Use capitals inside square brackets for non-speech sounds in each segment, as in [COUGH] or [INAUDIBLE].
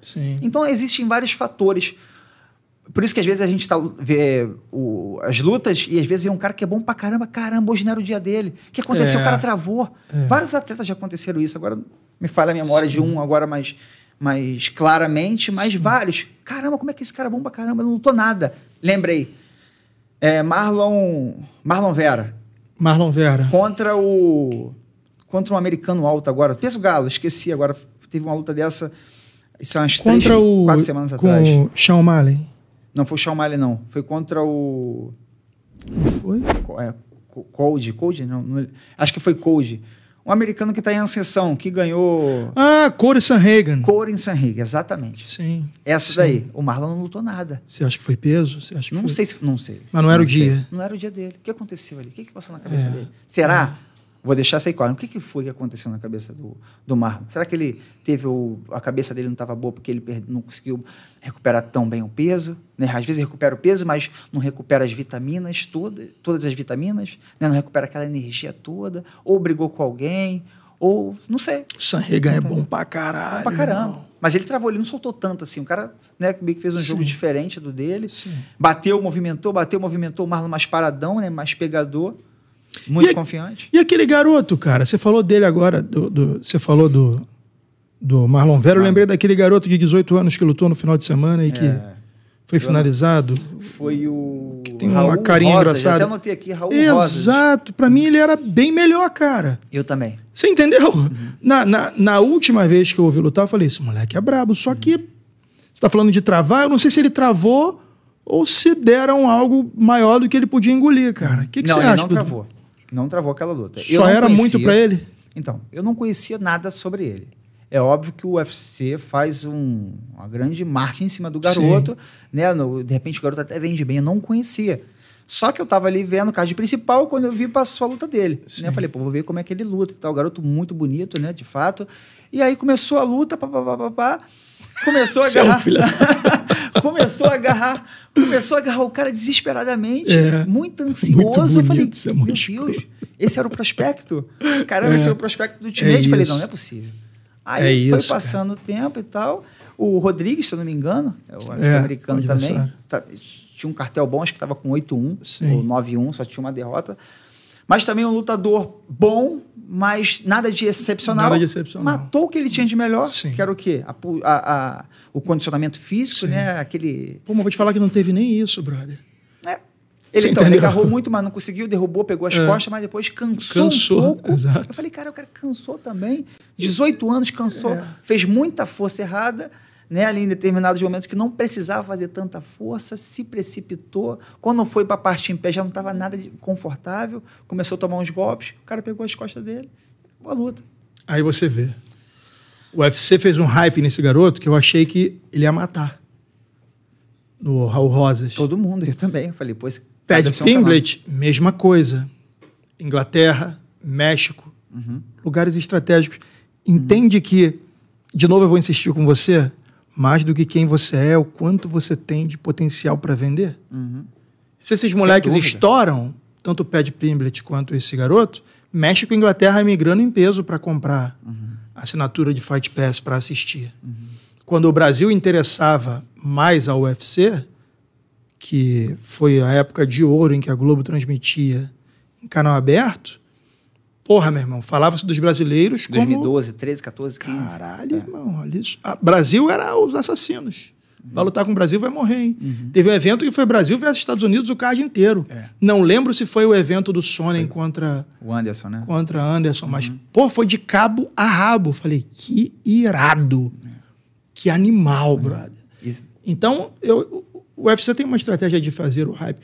Sim. Então existem vários fatores. Por isso que às vezes a gente tá, vê o, as lutas e às vezes vê um cara que é bom pra caramba, caramba, hoje não era o dia dele. O que aconteceu? É. O cara travou. É. Vários atletas já aconteceram isso. Agora me fala a memória Sim. de um agora mais, mais claramente, mas Sim. vários. Caramba, como é que esse cara é bom pra caramba? Eu não lutou nada. Lembrei. É, Marlon. Marlon Vera. Marlon Vera. Contra o. Contra um americano alto agora. Peso Galo, esqueci agora. Teve uma luta dessa isso é umas contra três, o, quatro semanas atrás. Contra o Sean Malen. Não foi o Sean Malen, não. Foi contra o. Não foi? É, Cold. Cold? Não, não, Acho que foi Cold. Um americano que está em ascensão, que ganhou. Ah, Corey Sanhagen. Corey Sanhagen, exatamente. Sim. Essa sim. daí. O Marlon não lutou nada. Você acha que foi peso? Você acha que não foi? sei se. Não sei. Mas não, não era o sei. dia. Não era o dia dele. O que aconteceu ali? O que, que passou na é. cabeça é. dele? Será? É Vou deixar essa aí O que, que foi que aconteceu na cabeça do, do Marlon? Será que ele teve o, a cabeça dele não estava boa porque ele não conseguiu recuperar tão bem o peso? Né? Às vezes recupera o peso, mas não recupera as vitaminas todas, todas as vitaminas, né? não recupera aquela energia toda, ou brigou com alguém, ou não sei. Sanregan é bom pra caralho. Bom pra caramba. Irmão. Mas ele travou, ele não soltou tanto assim. O cara né, meio que fez um Sim. jogo diferente do dele. Sim. Bateu, movimentou, bateu, movimentou. O Marlon mais paradão, né, mais pegador. Muito e confiante. A, e aquele garoto, cara, você falou dele agora, do, do você falou do, do Marlon Vera. Eu lembrei daquele garoto de 18 anos que lutou no final de semana e é. que foi finalizado. Foi o. Que tem Raul uma carinha Rosas, engraçada. Eu até anotei aqui Raul Exato. Para mim ele era bem melhor, cara. Eu também. Você entendeu? Uhum. Na, na, na, última vez que eu ouvi lutar, eu falei: esse moleque é brabo. Só que você tá falando de travar, eu não sei se ele travou ou se deram algo maior do que ele podia engolir, cara. O que, que não, você acha? Não, ele não travou não travou aquela luta. Só era conhecia, muito para ele? Então, eu não conhecia nada sobre ele. É óbvio que o UFC faz um, uma grande marca em cima do garoto, Sim. né? No, de repente o garoto até vende bem, eu não conhecia. Só que eu tava ali vendo o card principal quando eu vi passou a luta dele. Né? Eu falei, pô, vou ver como é que ele luta e tal. Garoto muito bonito, né? De fato. E aí começou a luta, papapá. Pá, pá, pá, começou a agarrar. [LAUGHS] começou a agarrar. Começou a agarrar o cara desesperadamente, é. muito ansioso. Muito bonito, eu falei, é meu Deus, esse era o prospecto? Caramba, é. esse era o prospecto do time É falei, não, não é possível. Aí é foi isso, passando o tempo e tal. O Rodrigues, se eu não me engano, é o é, americano também. Tá, tinha um cartel bom, acho que estava com 8-1 ou 9-1, só tinha uma derrota. Mas também um lutador bom, mas nada de excepcional. Nada de excepcional. Matou o que ele tinha de melhor, Sim. que era o quê? A, a, a, o condicionamento físico, Sim. né? Aquele. Pô, mas vou te falar que não teve nem isso, brother. É. Ele, então, ele agarrou muito, mas não conseguiu, derrubou, pegou as é. costas, mas depois cansou, cansou um pouco. Exato. Eu falei, cara, o cara cansou também. 18 anos, cansou, é. fez muita força errada né, ali em determinados momentos que não precisava fazer tanta força, se precipitou. Quando foi para partir em pé, já não estava nada confortável, começou a tomar uns golpes, o cara pegou as costas dele, acabou a luta. Aí você vê. O UFC fez um hype nesse garoto que eu achei que ele ia matar. No Raul Rosas. Todo mundo, eu também. Eu falei, pô, esse Ted Timblet, mesma coisa. Inglaterra, México, uhum. lugares estratégicos. Entende uhum. que, de novo eu vou insistir com você, mais do que quem você é, o quanto você tem de potencial para vender. Uhum. Se esses moleques estouram, tanto o Pad Pimblet quanto esse garoto, México e Inglaterra migrando em peso para comprar uhum. assinatura de Fight Pass para assistir. Uhum. Quando o Brasil interessava mais a UFC, que foi a época de ouro em que a Globo transmitia em canal aberto, Porra, meu irmão, falava-se dos brasileiros 2012, como... 2012, 13, 14, 15. Caralho, é. irmão. Ali... A ah, Brasil era os assassinos. Uhum. Vai lutar com o Brasil, vai morrer, hein? Uhum. Teve um evento que foi Brasil versus Estados Unidos o card inteiro. É. Não lembro se foi o evento do Sonnen contra... O Anderson, né? Contra Anderson. Uhum. Mas, pô, foi de cabo a rabo. Falei, que irado. É. Que animal, é. brother. Isso. Então, eu, o UFC tem uma estratégia de fazer o hype.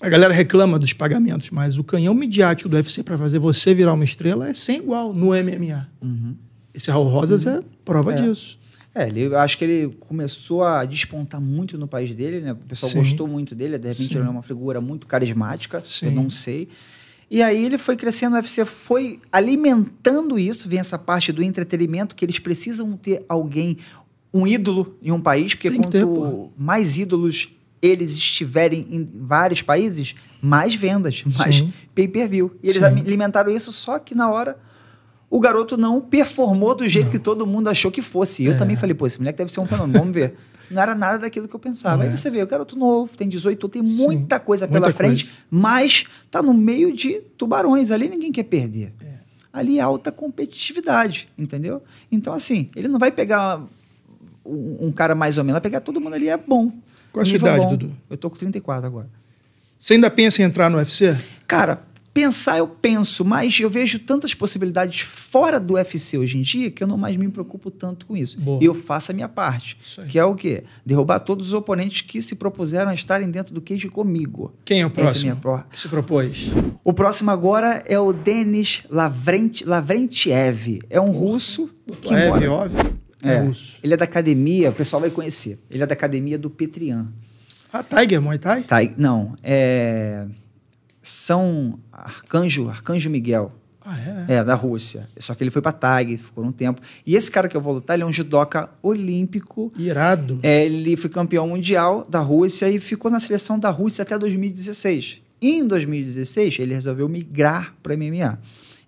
A galera reclama dos pagamentos, mas o canhão midiático do UFC para fazer você virar uma estrela é sem igual no MMA. Uhum. Esse Raul Rosas uhum. é prova é. disso. É, ele, acho que ele começou a despontar muito no país dele, né? O pessoal Sim. gostou muito dele, de repente Sim. ele é uma figura muito carismática, Sim. eu não sei. E aí ele foi crescendo, o UFC foi alimentando isso, vem essa parte do entretenimento que eles precisam ter alguém, um ídolo em um país, porque Tem quanto ter, mais ídolos eles estiverem em vários países, mais vendas, mais Sim. pay per view. E eles Sim. alimentaram isso, só que na hora o garoto não performou do jeito não. que todo mundo achou que fosse. Eu é. também falei, pô, esse moleque deve ser um fenômeno, vamos ver. [LAUGHS] Não era nada daquilo que eu pensava. É. Aí você vê, o garoto novo, tem 18, tem muita Sim, coisa pela muita frente, coisa. mas tá no meio de tubarões. Ali ninguém quer perder. É. Ali é alta competitividade, entendeu? Então, assim, ele não vai pegar um, um cara mais ou menos, vai pegar todo mundo ali é bom. Qual a sua idade, bom. Dudu? Eu tô com 34 agora. Você ainda pensa em entrar no UFC? Cara, pensar eu penso, mas eu vejo tantas possibilidades fora do UFC hoje em dia que eu não mais me preocupo tanto com isso. Boa. Eu faço a minha parte, que é o quê? Derrubar todos os oponentes que se propuseram a estarem dentro do cage comigo. Quem é o é próximo? É pro... Que se propôs? O próximo agora é o Denis Lavrentiev. É um Porra. russo. Que Lavrentiev, óbvio. É. Russo. Ele é da academia, o pessoal vai conhecer. Ele é da academia do Petrian. Ah, Tiger, Muay Thai? Thai não, é. São Arcanjo, Arcanjo Miguel. Ah, é? É, da Rússia. Só que ele foi pra TAG, ficou um tempo. E esse cara que eu vou lutar, ele é um judoca olímpico. Irado. É, ele foi campeão mundial da Rússia e ficou na seleção da Rússia até 2016. E em 2016, ele resolveu migrar para MMA.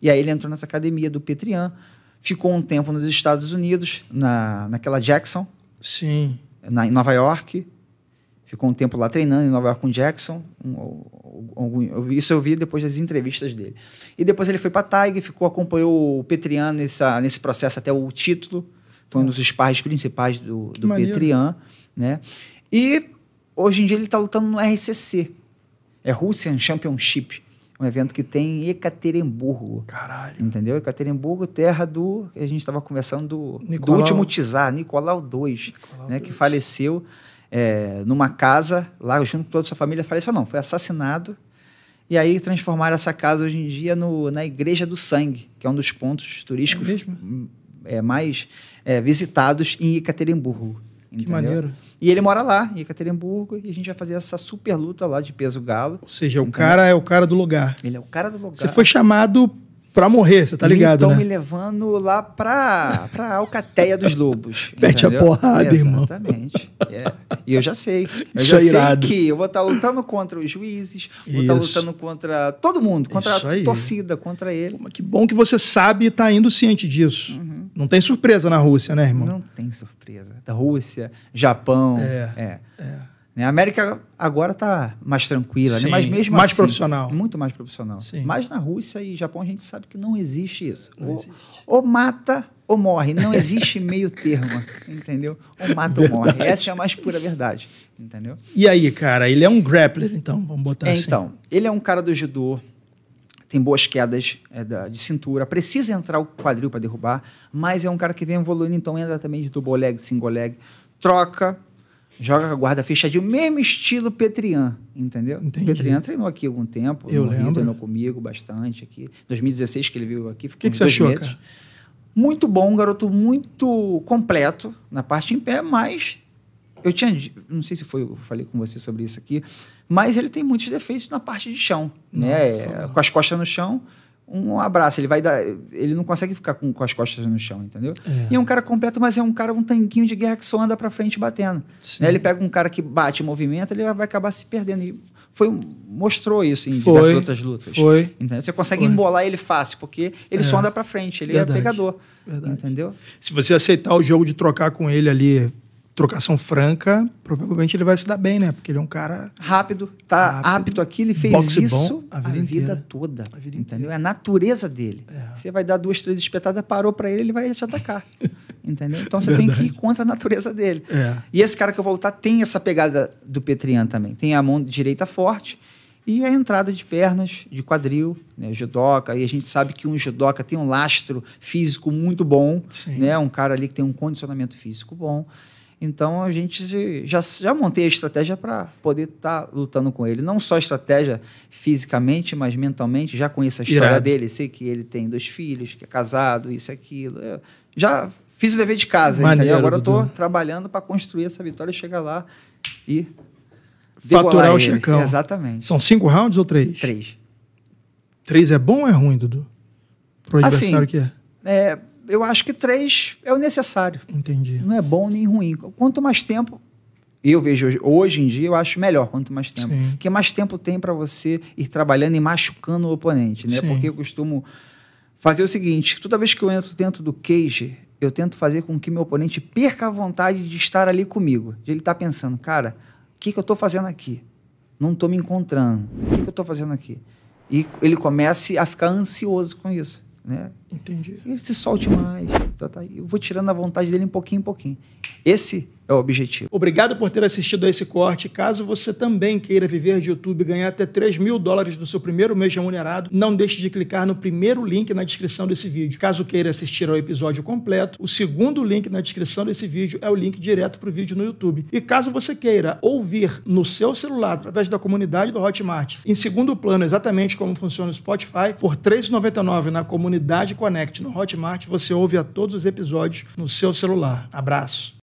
E aí ele entrou nessa academia do Petrian, ficou um tempo nos Estados Unidos, na, naquela Jackson. Sim. Na, em Nova York. Ficou um tempo lá treinando em Nova York com Jackson. Um, isso eu vi depois das entrevistas dele. E depois ele foi para Tiger, ficou, acompanhou o Petrian nessa, nesse processo até o título. Foi um dos sparres principais do, do Petrian. Né? E hoje em dia ele está lutando no RCC. É Russian Championship um evento que tem em Ekaterimburgo. Caralho. Entendeu? Ekaterimburgo, terra do. A gente estava conversando do, Nicolau... do último Tizar, Nicolau II, Nicolau né, II. que faleceu é, numa casa lá, junto com toda a sua família. Faleceu, não, foi assassinado. E aí transformaram essa casa hoje em dia no, na Igreja do Sangue, que é um dos pontos turísticos é hum, é, mais é, visitados em Ekaterimburgo. Que maneiro. E ele mora lá, em Ekaterimburgo, e a gente vai fazer essa super luta lá de peso galo. Ou seja, é entendeu? o cara é o cara do lugar. Ele é o cara do lugar. Você foi chamado Pra morrer, você tá ligado, Estão né? me levando lá pra, pra alcateia dos lobos. Pete [LAUGHS] a porrada, irmão. Exatamente. É. E eu já sei. Eu Isso já é irado. sei que eu vou estar tá lutando contra os juízes, vou estar tá lutando contra todo mundo, contra Isso a aí. torcida, contra ele. Pô, que bom que você sabe e tá indo ciente disso. Uhum. Não tem surpresa na Rússia, né, irmão? Não tem surpresa. Da Rússia, Japão. É. é. é. Né? A América agora está mais tranquila, Sim, né? mas mesmo mais assim, profissional. Muito mais profissional. Sim. Mas na Rússia e Japão a gente sabe que não existe isso. Não ou, existe. ou, mata ou morre. Não existe meio termo, entendeu? Ou mata verdade. ou morre. Essa é a mais pura verdade, entendeu? E aí, cara, ele é um grappler, então, vamos botar é, assim. Então, ele é um cara do judô, tem boas quedas é, da, de cintura, precisa entrar o quadril para derrubar, mas é um cara que vem evoluindo, então entra também de double leg, single leg, troca joga com a guarda fechadinha, o mesmo estilo Petrian, entendeu? Entendi. Petrian treinou aqui algum tempo, eu Rio, treinou comigo bastante aqui. 2016 que ele veio aqui, ficou que que você achou, meses. Cara? Muito bom, um garoto muito completo na parte em pé, mas eu tinha, não sei se foi, eu falei com você sobre isso aqui, mas ele tem muitos defeitos na parte de chão, né? É, com as costas no chão, um abraço, ele vai dar. Ele não consegue ficar com, com as costas no chão, entendeu? É. E é um cara completo, mas é um cara, um tanquinho de guerra que só anda pra frente batendo. Né? Ele pega um cara que bate movimenta, ele vai acabar se perdendo. E foi, mostrou isso em foi, diversas outras lutas. Foi. Entendeu? Você consegue foi. embolar ele fácil, porque ele é. só anda pra frente, ele é Verdade. é pegador. Verdade. Entendeu? Se você aceitar o jogo de trocar com ele ali trocação franca, provavelmente ele vai se dar bem, né? Porque ele é um cara. Rápido, tá apto aqui, ele fez Boxe isso bom, a, vida, a vida, toda. A vida entendeu? É a natureza dele. É. Você vai dar duas, três espetadas, parou para ele, ele vai te atacar. [LAUGHS] entendeu? Então você tem que ir contra a natureza dele. É. E esse cara que eu vou lutar tem essa pegada do Petrian também. Tem a mão direita forte e a entrada de pernas, de quadril, né, o judoca, e a gente sabe que um judoca tem um lastro físico muito bom, Sim. né, um cara ali que tem um condicionamento físico bom. Então a gente já, já montei a estratégia para poder estar tá lutando com ele. Não só estratégia fisicamente, mas mentalmente. Já conheço a história Irado. dele, sei que ele tem dois filhos, que é casado, isso e aquilo. Eu já fiz o dever de casa, Maneiro, entendeu? Agora estou trabalhando para construir essa vitória, chegar lá e. Faturar o checão. Exatamente. São cinco rounds ou três? Três. Três é bom ou é ruim, Dudu? Pro assim, adversário assim, que é? É, eu acho que três é o necessário. Entendi. Não é bom nem ruim. Quanto mais tempo, eu vejo hoje, hoje em dia, eu acho melhor quanto mais tempo. Sim. Porque mais tempo tem para você ir trabalhando e machucando o oponente, né? Sim. Porque eu costumo fazer o seguinte: toda vez que eu entro dentro do cage, eu tento fazer com que meu oponente perca a vontade de estar ali comigo. De ele estar tá pensando, cara, o que, que eu estou fazendo aqui? Não estou me encontrando. O que, que eu estou fazendo aqui? E ele comece a ficar ansioso com isso. Né? Entendi. ele se solte mais. Tá, tá, eu vou tirando a vontade dele um pouquinho em pouquinho. Esse é o objetivo. Obrigado por ter assistido a esse corte. Caso você também queira viver de YouTube e ganhar até 3 mil dólares no seu primeiro mês remunerado, não deixe de clicar no primeiro link na descrição desse vídeo. Caso queira assistir ao episódio completo, o segundo link na descrição desse vídeo é o link direto para o vídeo no YouTube. E caso você queira ouvir no seu celular através da comunidade do Hotmart, em segundo plano, exatamente como funciona o Spotify, por R$ 3,99 na comunidade Connect no Hotmart você ouve a todos os episódios no seu celular. Abraço.